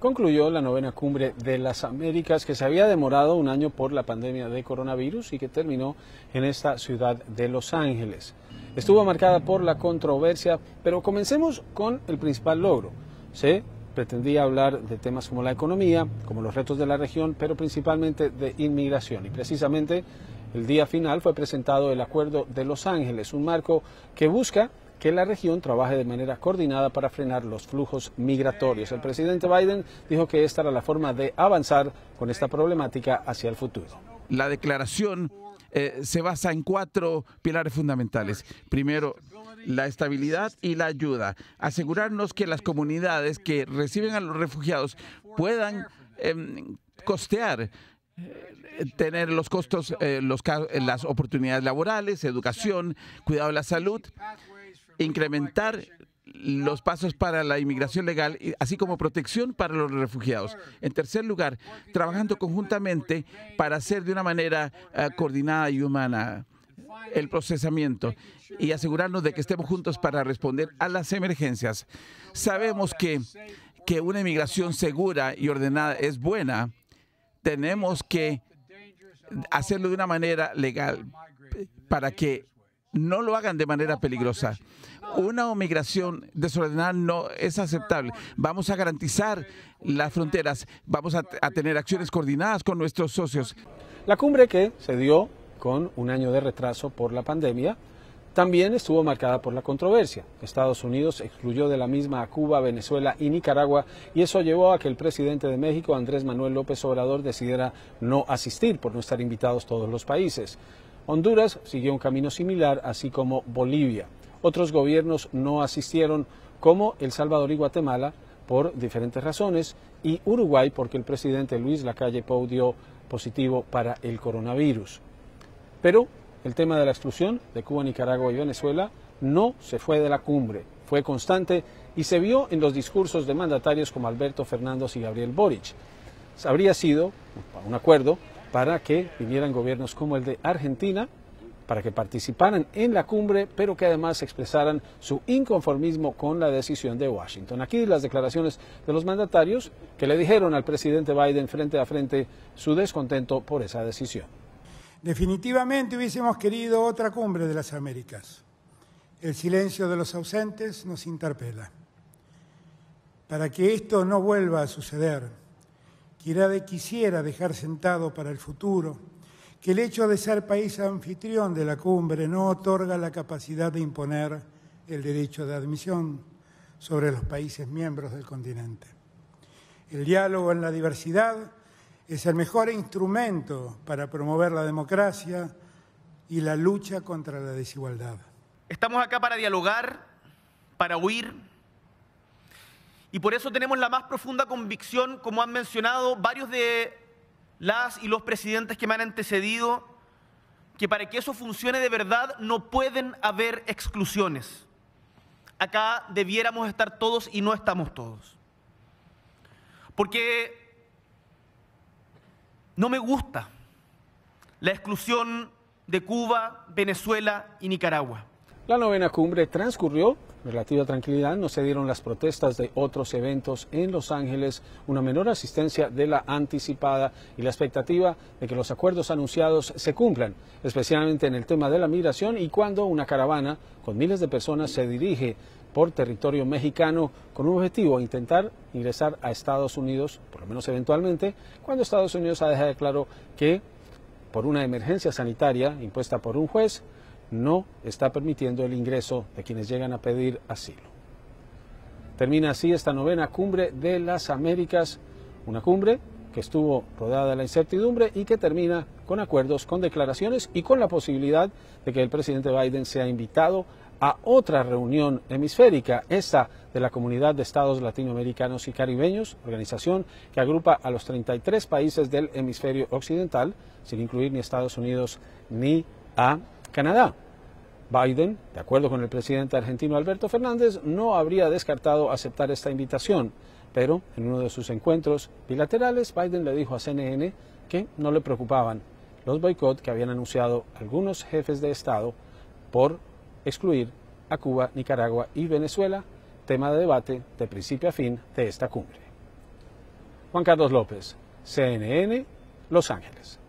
concluyó la novena cumbre de las Américas que se había demorado un año por la pandemia de coronavirus y que terminó en esta ciudad de Los Ángeles. Estuvo marcada por la controversia, pero comencemos con el principal logro. Se pretendía hablar de temas como la economía, como los retos de la región, pero principalmente de inmigración. Y precisamente el día final fue presentado el Acuerdo de Los Ángeles, un marco que busca que la región trabaje de manera coordinada para frenar los flujos migratorios. El presidente Biden dijo que esta era la forma de avanzar con esta problemática hacia el futuro. La declaración eh, se basa en cuatro pilares fundamentales. Primero, la estabilidad y la ayuda. Asegurarnos que las comunidades que reciben a los refugiados puedan em, costear eh, tener los costos, eh, las oportunidades laborales, educación, cuidado de la salud incrementar los pasos para la inmigración legal, así como protección para los refugiados. En tercer lugar, trabajando conjuntamente para hacer de una manera eh, coordinada y humana el procesamiento y asegurarnos de que estemos juntos para responder a las emergencias. Sabemos que, que una inmigración segura y ordenada es buena. Tenemos que hacerlo de una manera legal para que no lo hagan de manera peligrosa. Una migración desordenada no es aceptable. Vamos a garantizar las fronteras, vamos a, a tener acciones coordinadas con nuestros socios. La cumbre que se dio con un año de retraso por la pandemia también estuvo marcada por la controversia. Estados Unidos excluyó de la misma a Cuba, Venezuela y Nicaragua y eso llevó a que el presidente de México, Andrés Manuel López Obrador, decidiera no asistir por no estar invitados todos los países. Honduras siguió un camino similar, así como Bolivia. Otros gobiernos no asistieron, como El Salvador y Guatemala, por diferentes razones, y Uruguay porque el presidente Luis Lacalle Pou dio positivo para el coronavirus. Pero el tema de la exclusión de Cuba, Nicaragua y Venezuela no se fue de la cumbre, fue constante y se vio en los discursos de mandatarios como Alberto Fernández y Gabriel Boric. Habría sido un acuerdo para que vinieran gobiernos como el de Argentina, para que participaran en la cumbre, pero que además expresaran su inconformismo con la decisión de Washington. Aquí las declaraciones de los mandatarios que le dijeron al presidente Biden frente a frente su descontento por esa decisión. Definitivamente hubiésemos querido otra cumbre de las Américas. El silencio de los ausentes nos interpela. Para que esto no vuelva a suceder, quisiera dejar sentado para el futuro, que el hecho de ser país anfitrión de la cumbre no otorga la capacidad de imponer el derecho de admisión sobre los países miembros del continente. El diálogo en la diversidad es el mejor instrumento para promover la democracia y la lucha contra la desigualdad. Estamos acá para dialogar, para huir y por eso tenemos la más profunda convicción, como han mencionado varios de las y los presidentes que me han antecedido, que para que eso funcione de verdad no pueden haber exclusiones. Acá debiéramos estar todos y no estamos todos. Porque no me gusta la exclusión de Cuba, Venezuela y Nicaragua. La novena cumbre transcurrió relativa tranquilidad, no se dieron las protestas de otros eventos en Los Ángeles, una menor asistencia de la anticipada y la expectativa de que los acuerdos anunciados se cumplan, especialmente en el tema de la migración y cuando una caravana con miles de personas se dirige por territorio mexicano con un objetivo, intentar ingresar a Estados Unidos, por lo menos eventualmente, cuando Estados Unidos ha dejado claro que por una emergencia sanitaria impuesta por un juez, no está permitiendo el ingreso de quienes llegan a pedir asilo. Termina así esta novena cumbre de las Américas, una cumbre que estuvo rodeada de la incertidumbre y que termina con acuerdos, con declaraciones y con la posibilidad de que el presidente Biden sea invitado a otra reunión hemisférica, esta de la Comunidad de Estados Latinoamericanos y Caribeños, organización que agrupa a los 33 países del hemisferio occidental, sin incluir ni Estados Unidos ni a Canadá. Biden, de acuerdo con el presidente argentino Alberto Fernández, no habría descartado aceptar esta invitación, pero en uno de sus encuentros bilaterales, Biden le dijo a CNN que no le preocupaban los boicot que habían anunciado algunos jefes de Estado por excluir a Cuba, Nicaragua y Venezuela, tema de debate de principio a fin de esta cumbre. Juan Carlos López, CNN, Los Ángeles.